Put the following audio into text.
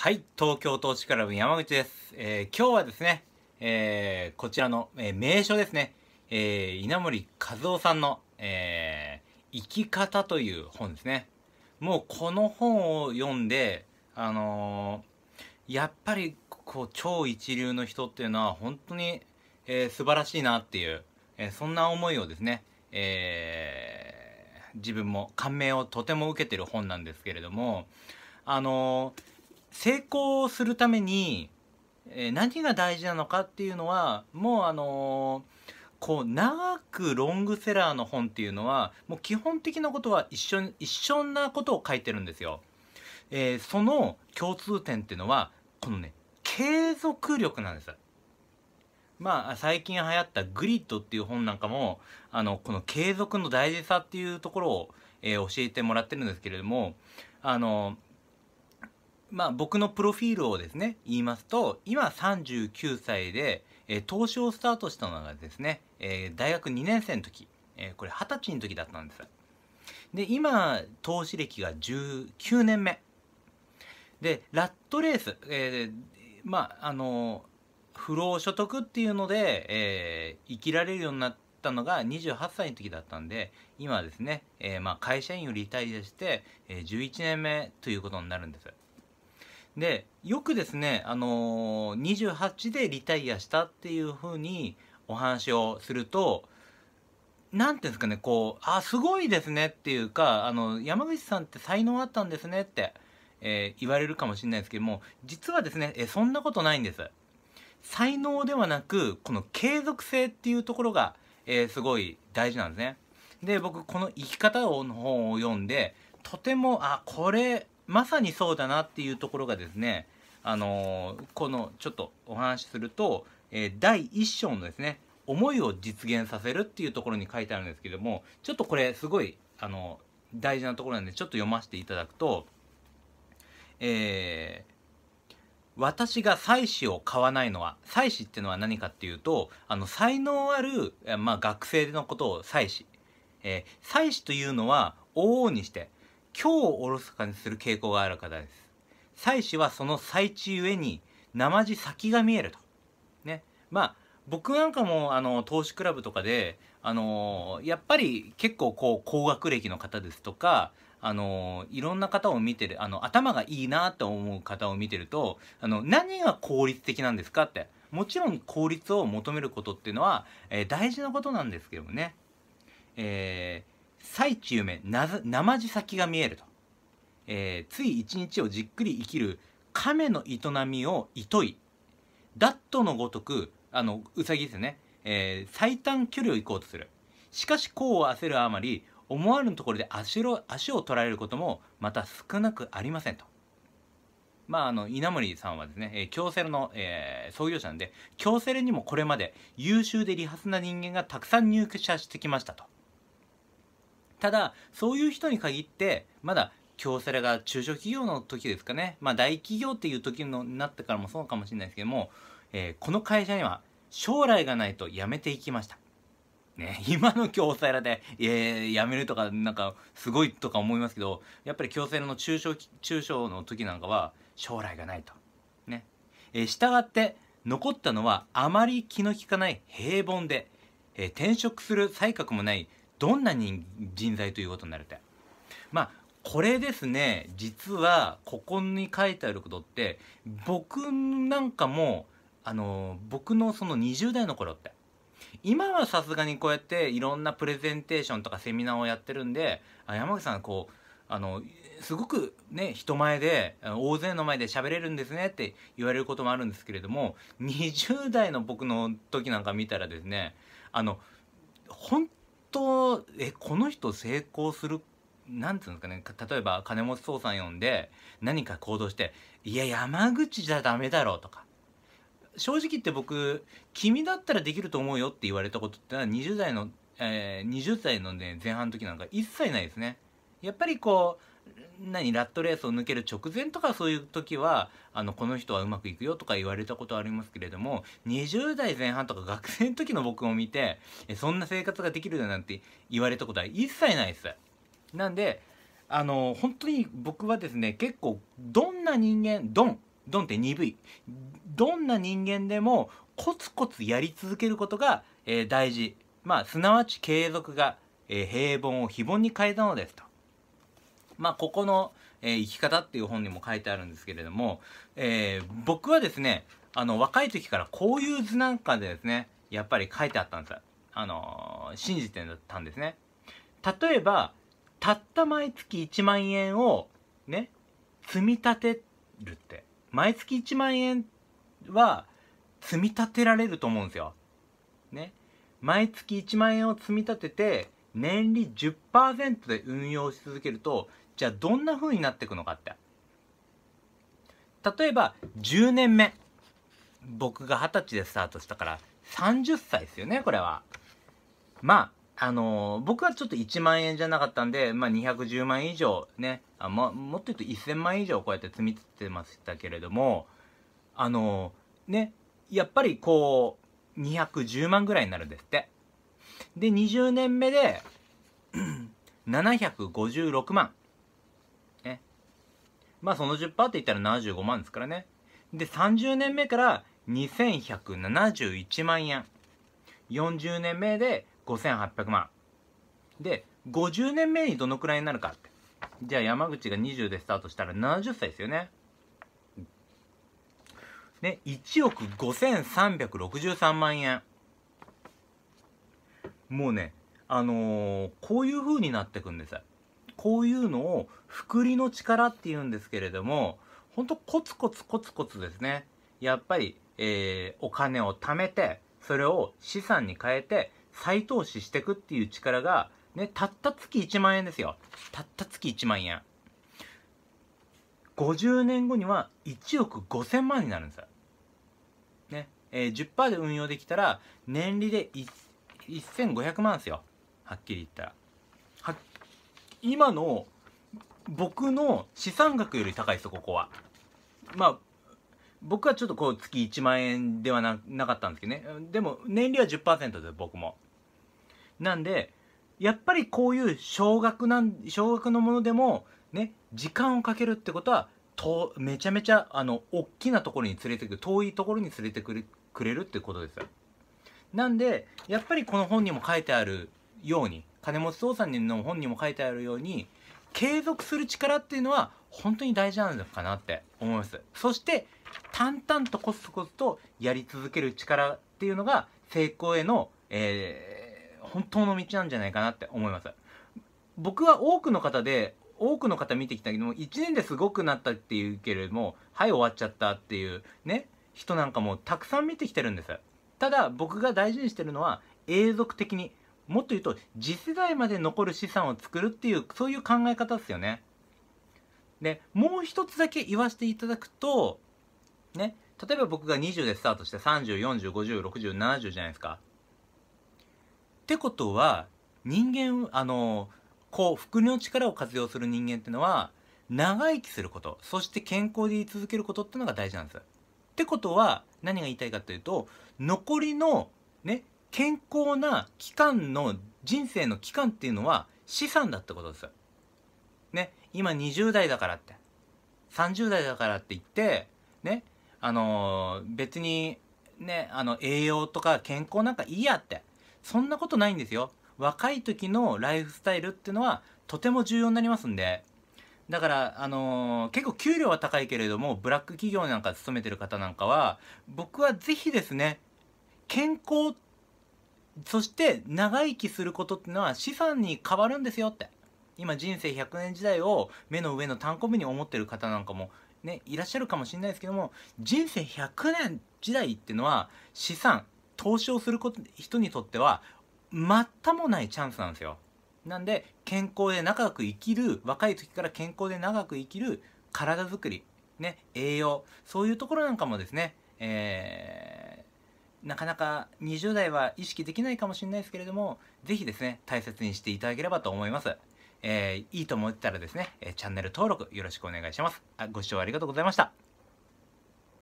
はい、東京投資クラブ山口です。えー、今日はですね、えー、こちらの、えー、名所ですね、え稲森和夫さんの、え生き方という本ですね。もうこの本を読んで、あのやっぱりこう超一流の人っていうのは本当に、え素晴らしいなっていう、えそんな思いをですね、え自分も感銘をとても受けてる本なんですけれども、あのー成功するために、え何が大事なのかっていうのはもうあのこう長くロングセラーの本っていうのはもう基本的なことは一緒一緒なことを書いてるんですよ。えー、その共通点っていうのはこのね継続力なんです。まあ最近流行った「グリッド」っていう本なんかもあのこの継続の大事さっていうところを、えー、教えてもらってるんですけれどもあのまあ、僕のプロフィールをですね言いますと今39歳で、えー、投資をスタートしたのがですね、えー、大学2年生の時、えー、これ二十歳の時だったんですで今投資歴が19年目でラットレース、えー、まああの不労所得っていうので、えー、生きられるようになったのが28歳の時だったんで今ですね、えーまあ、会社員をリタイアして、えー、11年目ということになるんですでよくですね、あのー、28でリタイアしたっていうふうにお話をすると何ていうんですかねこうあすごいですねっていうかあの山口さんって才能あったんですねって、えー、言われるかもしれないですけども実はですね、えそんなことないんです。才能ではなくこの継続性っていうところが、えー、すごい大事なんですね。で僕この生き方の本を読んでとてもあこれまさにそうだなっていうところがですね、あのー、このちょっとお話しすると、えー、第1章のですね、思いを実現させるっていうところに書いてあるんですけども、ちょっとこれすごい、あのー、大事なところなんで、ちょっと読ませていただくと、え私が妻子を買わないのは、妻子っていうのは何かっていうと、あの、才能ある、まあ、学生のことを妻子。えー、妻子というのは、往々にして、京をおろそかにする傾向がある方です妻子はその最地ゆえに生地先が見えるとねまあ僕なんかもあの投資クラブとかであのやっぱり結構こう高学歴の方ですとかあのいろんな方を見てるあの頭がいいなと思う方を見てるとあの何が効率的なんですかってもちろん効率を求めることっていうのは、えー、大事なことなんですけどもね、えー最中目な生地先が見えると、えー、つい一日をじっくり生きる亀の営みを糸いダットのごとくあのうさぎですね、えー、最短距離を行こうとするしかし功を焦るあまり思わぬところで足を足を取られることもまた少なくありませんとまあ、あの稲森さんはですね、えー、京セラの、えー、創業者なんで京セラにもこれまで優秀で利発な人間がたくさん入居者してきましたと。ただそういう人に限ってまだ京セラが中小企業の時ですかねまあ大企業っていう時のになってからもそうかもしれないですけども、えー、この会社には将来がないと辞めていきましたね、今の京セラで、えー、やめるとか、なんか、すごいとか思いますけど、やっぱり京セラの中小、中小の時なんかは、将来がないと。ね。えー、従って、残ったのは、あまり気の利かない平凡で、えー、転職する才覚もないどんな人人材ということになるってまあこれですね実はここに書いてあることって僕なんかもあの僕のその20代の頃って今はさすがにこうやっていろんなプレゼンテーションとかセミナーをやってるんで山口さんこうあのすごくね人前で大勢の前で喋れるんですねって言われることもあるんですけれども20代の僕の時なんか見たらですねあの本とえこの人成功するなんていうんですかね例えば金持ち捜査呼んで何か行動して「いや山口じゃダメだろ」うとか正直言って僕「君だったらできると思うよ」って言われたことってのは20代の、えー、20歳の、ね、前半の時なんか一切ないですね。やっぱりこう何ラットレースを抜ける直前とかそういう時はあのこの人はうまくいくよとか言われたことはありますけれども20代前半とか学生の時の僕を見てえそんな生活ができるだなんて言われたことは一切ないですなんであの本当に僕はですね結構どんな人間ドンドンって鈍いどんな人間でもコツコツやり続けることが、えー、大事まあすなわち継続が、えー、平凡を非凡に変えたのですとまあ、ここの、えー、生き方っていう本にも書いてあるんですけれども、えー、僕はですね、あの、若い時からこういう図なんかでですね、やっぱり書いてあったんですあのー、信じてたんですね。例えば、たった毎月1万円をね、積み立てるって。毎月1万円は積み立てられると思うんですよ。ね。毎月1万円を積み立てて、年利10%で運用し続けるとじゃあどんな風になっていくのかって例えば10年目僕が二十歳でスタートしたから30歳ですよねこれはまああのー、僕はちょっと1万円じゃなかったんで、まあ、210万以上ねあ、ももっと言うと1000万以上こうやって積みつってましたけれどもあのー、ねやっぱりこう210万ぐらいになるんですってで20年目で756 万まあその10%って言ったら75万ですからね。で、30年目から2171万円。40年目で5800万。で、50年目にどのくらいになるかって。じゃあ山口が20でスタートしたら70歳ですよね。ね、1億5363万円。もうね、あのー、こういう風になってくんです。こういうのを複利の力っていうんですけれども本当コツコツコツコツですねやっぱり、えー、お金を貯めてそれを資産に変えて再投資していくっていう力が、ね、たった月1万円ですよたった月1万円50年後には1億5000万になるんですよ、ねえー、10%で運用できたら年利で1500万ですよはっきり言ったら。今の僕の資産額より高いですここはまあ僕はちょっとこう月1万円ではななかったんですけどねでも年利は10%です僕もなんでやっぱりこういう少額なん少額のものでもね時間をかけるってことはとめちゃめちゃあの大きなところに連れてくる遠いところに連れてくるくれるってことですよなんでやっぱりこの本にも書いてあるように金持ち父さんの本にも書いてあるように継続する力っていうのは本当に大事なのかなって思いますそして淡々とコツコツとやり続ける力っていうのが成功への、えー、本当の道なんじゃないかなって思います僕は多くの方で多くの方見てきたけども1年ですごくなったっていうけれどもはい終わっちゃったっていうね人なんかもたくさん見てきてるんですただ僕が大事にしてるのは永続的にもっと言うと次世代まで残る資産を作るっていうそういう考え方ですよね。でもう一つだけ言わせていただくとね例えば僕が20でスタートして3040506070じゃないですか。ってことは人間あのこう福利の力を活用する人間っていうのは長生きすることそして健康でい続けることっていうのが大事なんです。ってことは何が言いたいかというと残りのね健康な期間の人生の期間っていうのは資産だってことですね今20代だからって30代だからって言ってねあのー、別にねあの栄養とか健康なんかいいやってそんなことないんですよ若い時のライフスタイルっていうのはとても重要になりますんでだから、あのー、結構給料は高いけれどもブラック企業なんか勤めてる方なんかは僕は是非ですね健康ってそして長生きすることってのは資産に変わるんですよって今人生100年時代を目の上の単行部に思ってる方なんかもねいらっしゃるかもしれないですけども人生100年時代っていうのは資産投資をすること人にとってはまったもないチャンスなんですよなんで健康で長く生きる若い時から健康で長く生きる体づくりね栄養そういうところなんかもですねえーなかなか20代は意識できないかもしれないですけれども、是非ですね、大切にしていただければと思います。えー、いいと思ったらですね、チャンネル登録よろしくお願いします。あご視聴ありがとうございました。